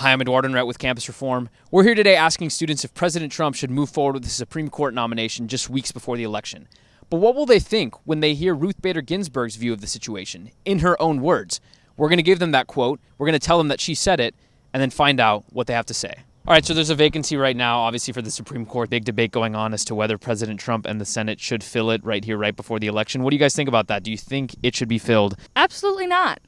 Hi, I'm Eduardo Enright with Campus Reform. We're here today asking students if President Trump should move forward with the Supreme Court nomination just weeks before the election. But what will they think when they hear Ruth Bader Ginsburg's view of the situation in her own words? We're going to give them that quote, we're going to tell them that she said it, and then find out what they have to say. All right, so there's a vacancy right now, obviously, for the Supreme Court. Big debate going on as to whether President Trump and the Senate should fill it right here, right before the election. What do you guys think about that? Do you think it should be filled? Absolutely not.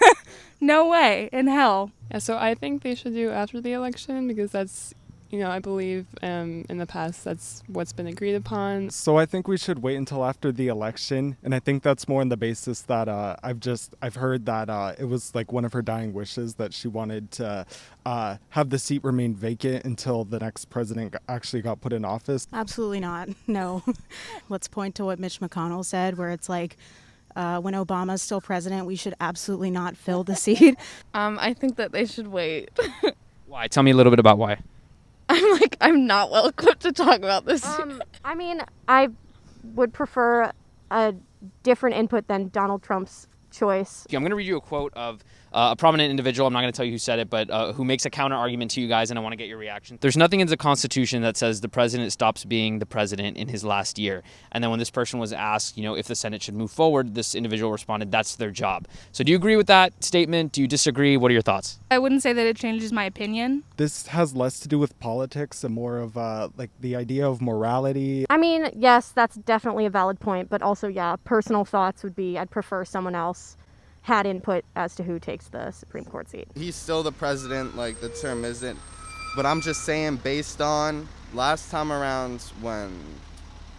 no way in hell. Yeah, so I think they should do after the election because that's you know, I believe um, in the past that's what's been agreed upon. So I think we should wait until after the election, and I think that's more on the basis that uh, I've just I've heard that uh, it was like one of her dying wishes that she wanted to uh, have the seat remain vacant until the next president actually got put in office. Absolutely not. No. Let's point to what Mitch McConnell said, where it's like uh, when Obama is still president, we should absolutely not fill the seat. Um, I think that they should wait. why? Tell me a little bit about why. I'm like, I'm not well equipped to talk about this. Um, I mean, I would prefer a different input than Donald Trump's choice. I'm going to read you a quote of uh, a prominent individual. I'm not going to tell you who said it, but uh, who makes a counter argument to you guys, and I want to get your reaction. There's nothing in the Constitution that says the president stops being the president in his last year. And then when this person was asked, you know, if the Senate should move forward, this individual responded, "That's their job." So, do you agree with that statement? Do you disagree? What are your thoughts? I wouldn't say that it changes my opinion. This has less to do with politics and more of uh, like the idea of morality. I mean, yes, that's definitely a valid point, but also, yeah, personal thoughts would be I'd prefer someone else had input as to who takes the Supreme Court seat. He's still the president, like the term isn't, but I'm just saying based on last time around when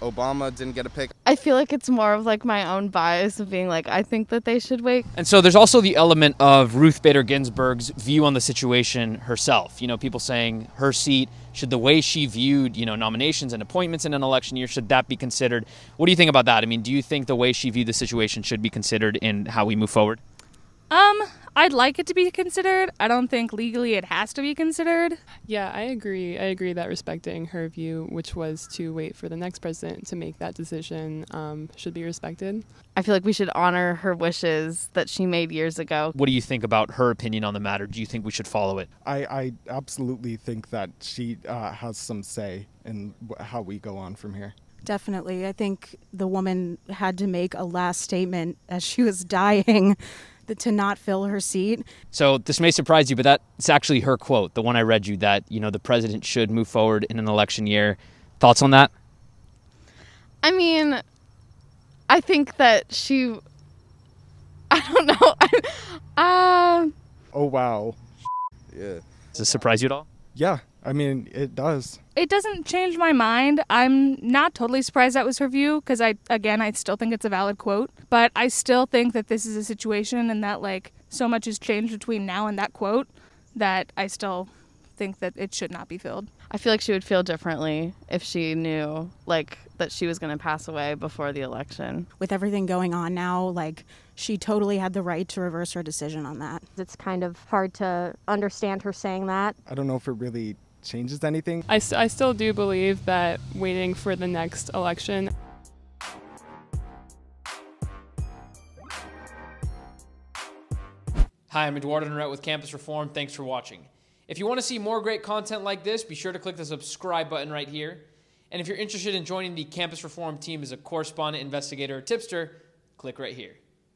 Obama didn't get a pick. I feel like it's more of like my own bias of being like, I think that they should wait. And so there's also the element of Ruth Bader Ginsburg's view on the situation herself. You know, people saying her seat should the way she viewed, you know, nominations and appointments in an election year should that be considered? What do you think about that? I mean, do you think the way she viewed the situation should be considered in how we move forward? Um, I'd like it to be considered. I don't think legally it has to be considered. Yeah, I agree. I agree that respecting her view, which was to wait for the next president to make that decision, um, should be respected. I feel like we should honor her wishes that she made years ago. What do you think about her opinion on the matter? Do you think we should follow it? I, I absolutely think that she uh, has some say in how we go on from here. Definitely. I think the woman had to make a last statement as she was dying to not fill her seat. So this may surprise you, but that's actually her quote, the one I read you that, you know, the president should move forward in an election year. Thoughts on that? I mean, I think that she I don't know. uh... Oh wow. Yeah. Does this surprise you at all? Yeah, I mean, it does. It doesn't change my mind. I'm not totally surprised that was her view because I, again, I still think it's a valid quote, but I still think that this is a situation and that, like, so much has changed between now and that quote that I still think that it should not be filled. I feel like she would feel differently if she knew like that she was going to pass away before the election. With everything going on now, like she totally had the right to reverse her decision on that. It's kind of hard to understand her saying that. I don't know if it really changes anything. I, st I still do believe that waiting for the next election Hi, I'm Eduardo Norette with Campus Reform. Thanks for watching. If you want to see more great content like this, be sure to click the subscribe button right here. And if you're interested in joining the Campus Reform team as a correspondent investigator or tipster, click right here.